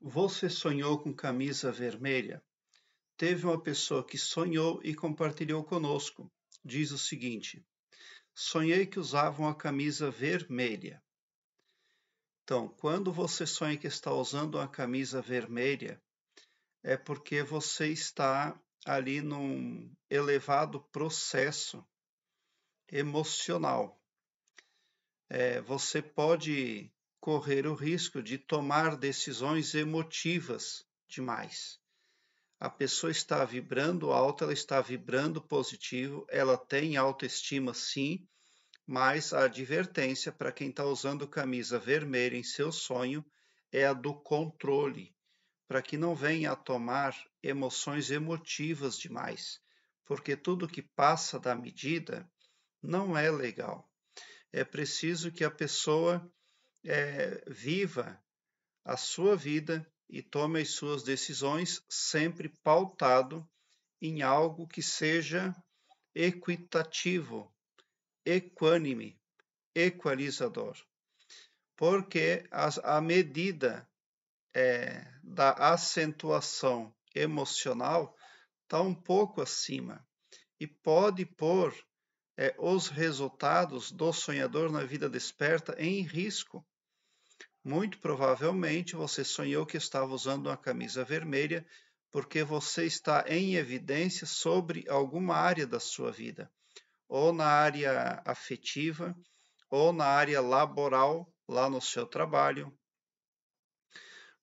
Você sonhou com camisa vermelha? Teve uma pessoa que sonhou e compartilhou conosco. Diz o seguinte: Sonhei que usava uma camisa vermelha. Então, quando você sonha que está usando uma camisa vermelha, é porque você está ali num elevado processo emocional. É, você pode correr o risco de tomar decisões emotivas demais. A pessoa está vibrando alto, ela está vibrando positivo, ela tem autoestima sim, mas a advertência para quem está usando camisa vermelha em seu sonho é a do controle, para que não venha a tomar emoções emotivas demais, porque tudo que passa da medida não é legal. É preciso que a pessoa é, viva a sua vida e tome as suas decisões sempre pautado em algo que seja equitativo, equânime, equalizador. Porque a, a medida é, da acentuação emocional está um pouco acima e pode pôr é, os resultados do sonhador na vida desperta em risco. Muito provavelmente você sonhou que estava usando uma camisa vermelha porque você está em evidência sobre alguma área da sua vida, ou na área afetiva, ou na área laboral, lá no seu trabalho.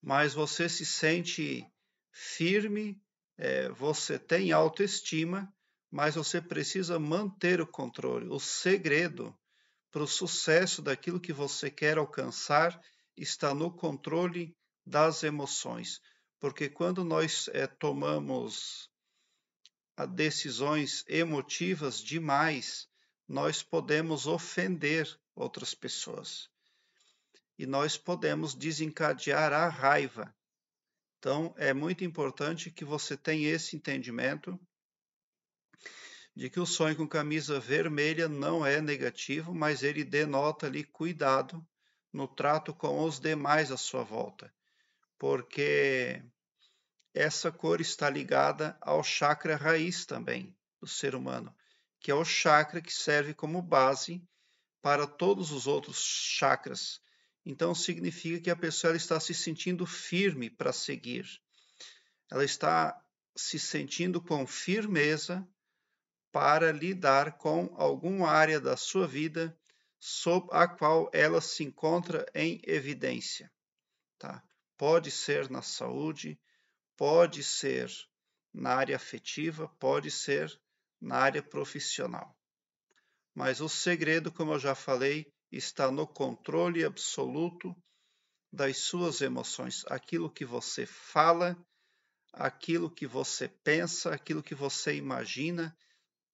Mas você se sente firme, é, você tem autoestima, mas você precisa manter o controle. O segredo para o sucesso daquilo que você quer alcançar está no controle das emoções. Porque quando nós é, tomamos ah, decisões emotivas demais, nós podemos ofender outras pessoas. E nós podemos desencadear a raiva. Então, é muito importante que você tenha esse entendimento de que o sonho com camisa vermelha não é negativo, mas ele denota ali cuidado no trato com os demais à sua volta, porque essa cor está ligada ao chakra raiz também do ser humano, que é o chakra que serve como base para todos os outros chakras. Então significa que a pessoa está se sentindo firme para seguir. Ela está se sentindo com firmeza para lidar com alguma área da sua vida sob a qual ela se encontra em evidência. Tá? Pode ser na saúde, pode ser na área afetiva, pode ser na área profissional. Mas o segredo, como eu já falei, está no controle absoluto das suas emoções, aquilo que você fala, aquilo que você pensa, aquilo que você imagina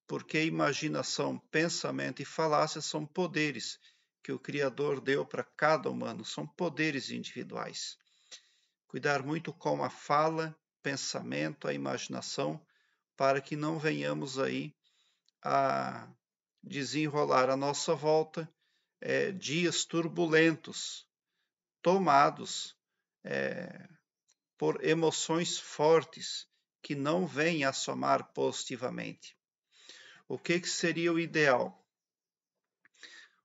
porque imaginação, pensamento e falácia são poderes que o Criador deu para cada humano, são poderes individuais. Cuidar muito com a fala, pensamento, a imaginação, para que não venhamos aí a desenrolar à nossa volta é, dias turbulentos, tomados é, por emoções fortes que não vêm a somar positivamente. O que, que seria o ideal?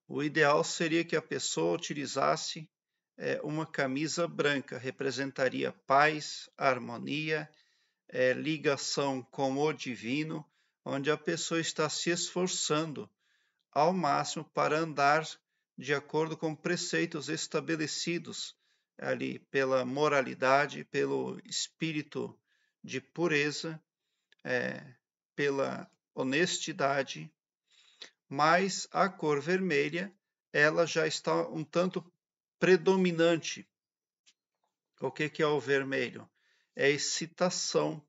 O ideal seria que a pessoa utilizasse é, uma camisa branca, representaria paz, harmonia, é, ligação com o divino, onde a pessoa está se esforçando ao máximo para andar de acordo com preceitos estabelecidos ali pela moralidade, pelo espírito de pureza, é, pela honestidade, mas a cor vermelha ela já está um tanto predominante. O que, que é o vermelho? É excitação,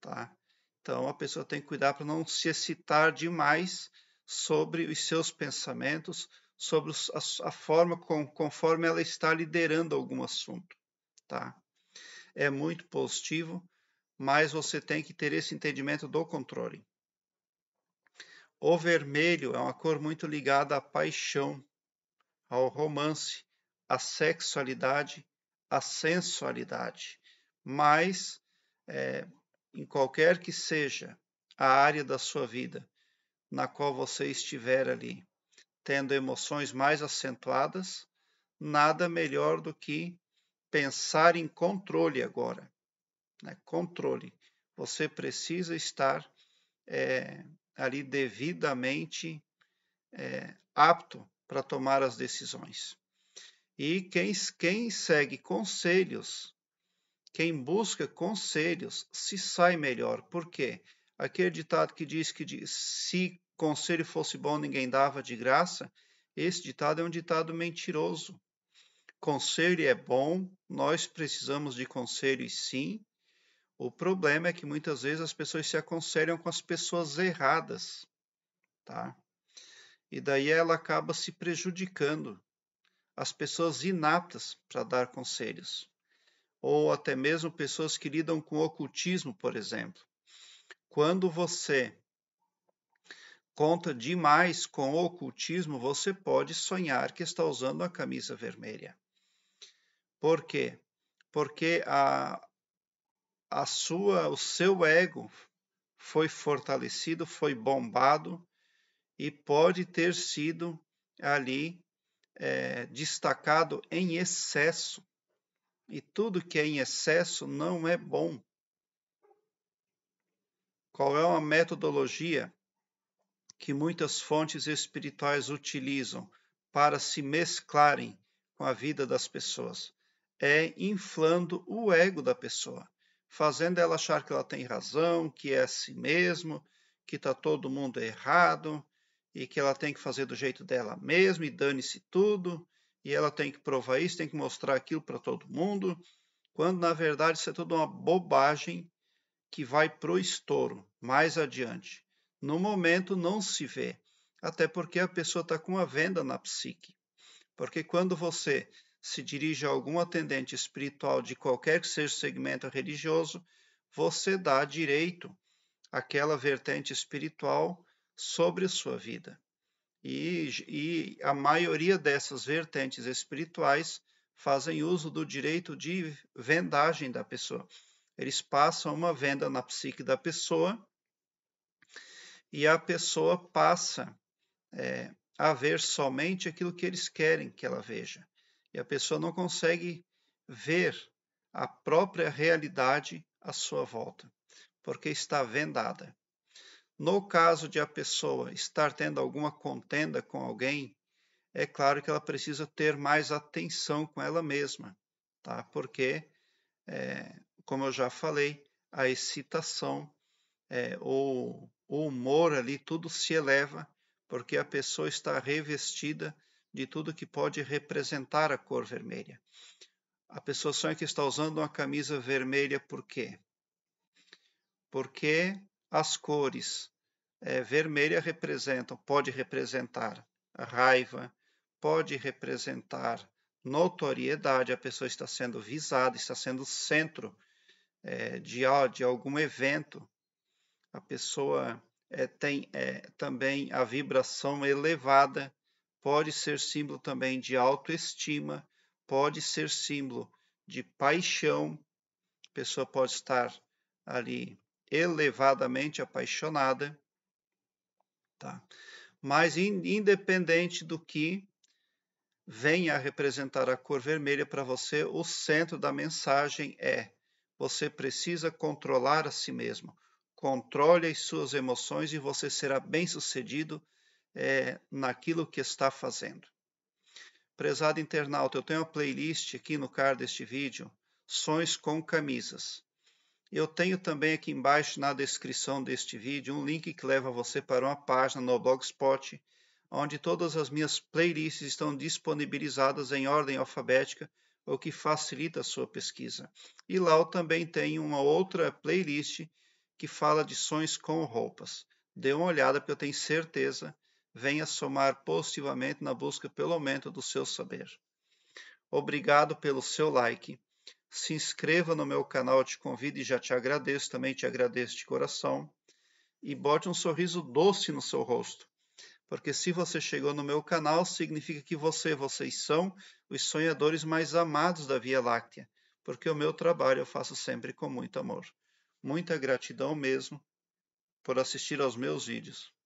tá? Então a pessoa tem que cuidar para não se excitar demais sobre os seus pensamentos, sobre a, forma com, conforme ela está liderando algum assunto, tá? É muito positivo, mas você tem que ter esse entendimento do controle. O vermelho é uma cor muito ligada à paixão, ao romance, à sexualidade, à sensualidade. Mas, é, em qualquer que seja a área da sua vida na qual você estiver ali, tendo emoções mais acentuadas, nada melhor do que pensar em controle agora. Né? Controle. Você precisa estar é, ali devidamente é, apto para tomar as decisões. E quem, quem segue conselhos, quem busca conselhos, se sai melhor. Por quê? Aquele ditado que diz que se conselho fosse bom, ninguém dava de graça. Esse ditado é um ditado mentiroso. Conselho é bom, nós precisamos de conselhos sim, o problema é que muitas vezes as pessoas se aconselham com as pessoas erradas, tá? E daí ela acaba se prejudicando as pessoas inaptas para dar conselhos, ou até mesmo pessoas que lidam com ocultismo, por exemplo. Quando você conta demais com o ocultismo, você pode sonhar que está usando a camisa vermelha. Por quê? Porque a, a sua, o seu ego foi fortalecido, foi bombado e pode ter sido ali é, destacado em excesso. E tudo que é em excesso não é bom. Qual é uma metodologia que muitas fontes espirituais utilizam para se mesclarem com a vida das pessoas? É inflando o ego da pessoa fazendo ela achar que ela tem razão, que é assim mesmo, que está todo mundo errado e que ela tem que fazer do jeito dela mesma e dane-se tudo, e ela tem que provar isso, tem que mostrar aquilo para todo mundo, quando na verdade isso é tudo uma bobagem que vai para o estouro mais adiante. No momento não se vê, até porque a pessoa está com uma venda na psique. Porque quando você se dirige a algum atendente espiritual de qualquer que seja o segmento religioso, você dá direito àquela vertente espiritual sobre sua vida. E, e a maioria dessas vertentes espirituais fazem uso do direito de vendagem da pessoa. Eles passam uma venda na psique da pessoa e a pessoa passa é, a ver somente aquilo que eles querem que ela veja e a pessoa não consegue ver a própria realidade à sua volta, porque está vendada. No caso de a pessoa estar tendo alguma contenda com alguém, é claro que ela precisa ter mais atenção com ela mesma, tá? Porque, é, como eu já falei, a excitação, é, ou o humor ali, tudo se eleva, porque a pessoa está revestida de tudo que pode representar a cor vermelha. A pessoa sonha que está usando uma camisa vermelha por quê? Porque as cores é, vermelha representam, pode representar raiva, pode representar notoriedade, a pessoa está sendo visada, está sendo centro é, de, de algum evento. A pessoa é, tem é, também a vibração elevada, pode ser símbolo também de autoestima, pode ser símbolo de paixão. A pessoa pode estar ali elevadamente apaixonada, tá? Mas independente do que venha a representar a cor vermelha para você, o centro da mensagem é: você precisa controlar a si mesmo. Controle as suas emoções e você será bem-sucedido é, naquilo que está fazendo. Prezado internauta, eu tenho uma playlist aqui no card deste vídeo, Sons com Camisas. Eu tenho também aqui embaixo na descrição deste vídeo um link que leva você para uma página no Blogspot, onde todas as minhas playlists estão disponibilizadas em ordem alfabética, o que facilita a sua pesquisa. E lá eu também tenho uma outra playlist que fala de sons com roupas. Dê uma olhada, porque eu tenho certeza venha somar positivamente na busca pelo aumento do seu saber. Obrigado pelo seu like. Se inscreva no meu canal, te convido e já te agradeço, também te agradeço de coração. E bote um sorriso doce no seu rosto, porque se você chegou no meu canal, significa que você, vocês são os sonhadores mais amados da Via Láctea, porque o meu trabalho eu faço sempre com muito amor. Muita gratidão mesmo por assistir aos meus vídeos.